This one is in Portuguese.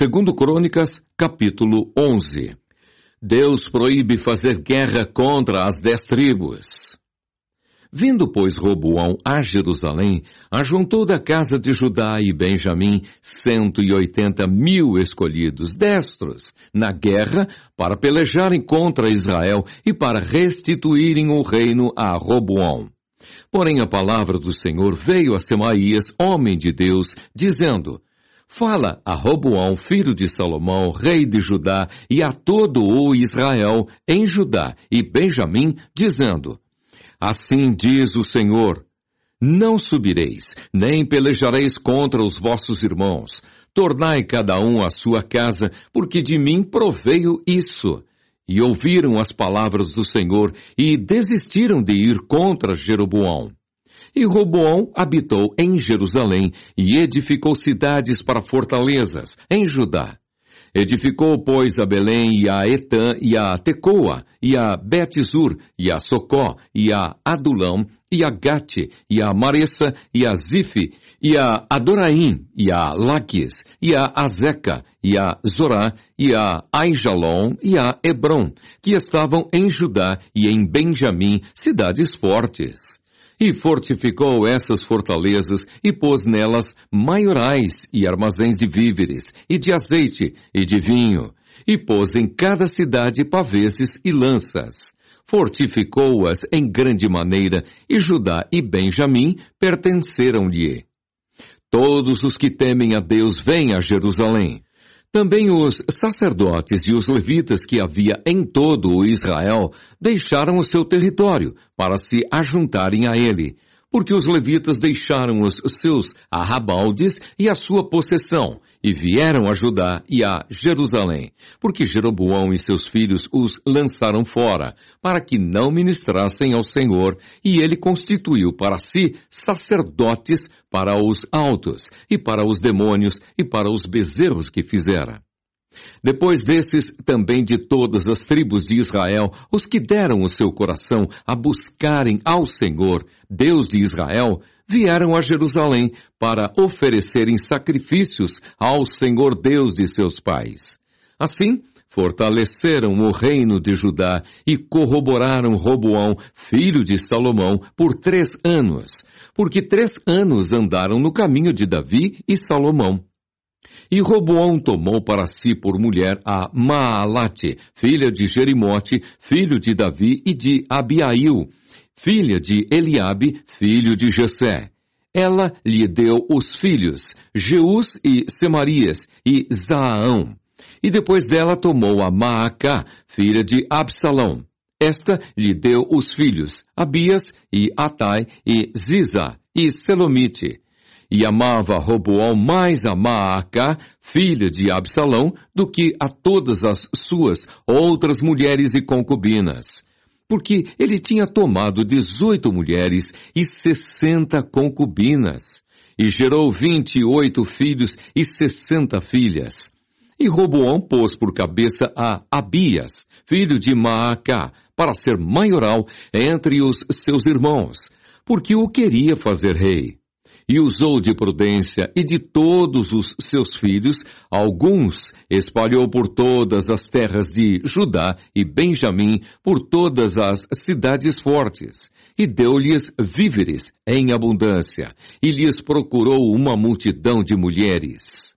Segundo Crônicas, capítulo 11. Deus proíbe fazer guerra contra as dez tribos. Vindo, pois, Roboão a Jerusalém, ajuntou da casa de Judá e Benjamim cento e oitenta mil escolhidos destros na guerra para pelejarem contra Israel e para restituírem o reino a Roboão. Porém a palavra do Senhor veio a Semaías, homem de Deus, dizendo, Fala a Roboão, filho de Salomão, rei de Judá, e a todo o Israel em Judá e Benjamim, dizendo: Assim diz o Senhor: Não subireis, nem pelejareis contra os vossos irmãos. Tornai cada um à sua casa, porque de mim proveio isso. E ouviram as palavras do Senhor e desistiram de ir contra Jeroboão. E Roboão habitou em Jerusalém e edificou cidades para fortalezas em Judá. Edificou, pois, a Belém e a Etã e a Tecoa e a Betisur e a Socó e a Adulão e a Gate e a Maressa e a Zife e a Adoraim e a Laques e a Azeca e a Zorá e a Aijalon e a Hebron, que estavam em Judá e em Benjamim, cidades fortes e fortificou essas fortalezas e pôs nelas maiorais e armazéns de víveres, e de azeite, e de vinho, e pôs em cada cidade paveses e lanças. Fortificou-as em grande maneira, e Judá e Benjamim pertenceram-lhe. Todos os que temem a Deus vêm a Jerusalém. Também os sacerdotes e os levitas que havia em todo o Israel deixaram o seu território para se ajuntarem a ele, porque os levitas deixaram os seus arrabaldes e a sua possessão, e vieram a Judá e a Jerusalém, porque Jeroboão e seus filhos os lançaram fora, para que não ministrassem ao Senhor, e ele constituiu para si sacerdotes para os altos, e para os demônios, e para os bezerros que fizera. Depois desses, também de todas as tribos de Israel, os que deram o seu coração a buscarem ao Senhor, Deus de Israel, vieram a Jerusalém para oferecerem sacrifícios ao Senhor Deus de seus pais. Assim, fortaleceram o reino de Judá e corroboraram Roboão, filho de Salomão, por três anos, porque três anos andaram no caminho de Davi e Salomão. E Roboão tomou para si por mulher a Maalate, filha de Jerimote, filho de Davi e de Abiail, filha de Eliabe, filho de Jessé. Ela lhe deu os filhos, Jeus e Semarias, e Zaão. E depois dela tomou a Maacá, filha de Absalão. Esta lhe deu os filhos, Abias e Atai e Ziza e Selomite e amava Roboão mais a Maaca, filha de Absalão, do que a todas as suas outras mulheres e concubinas. Porque ele tinha tomado dezoito mulheres e sessenta concubinas, e gerou vinte e oito filhos e sessenta filhas. E Roboão pôs por cabeça a Abias, filho de Maacá, para ser maioral entre os seus irmãos, porque o queria fazer rei e usou de prudência, e de todos os seus filhos, alguns espalhou por todas as terras de Judá e Benjamim, por todas as cidades fortes, e deu-lhes víveres em abundância, e lhes procurou uma multidão de mulheres.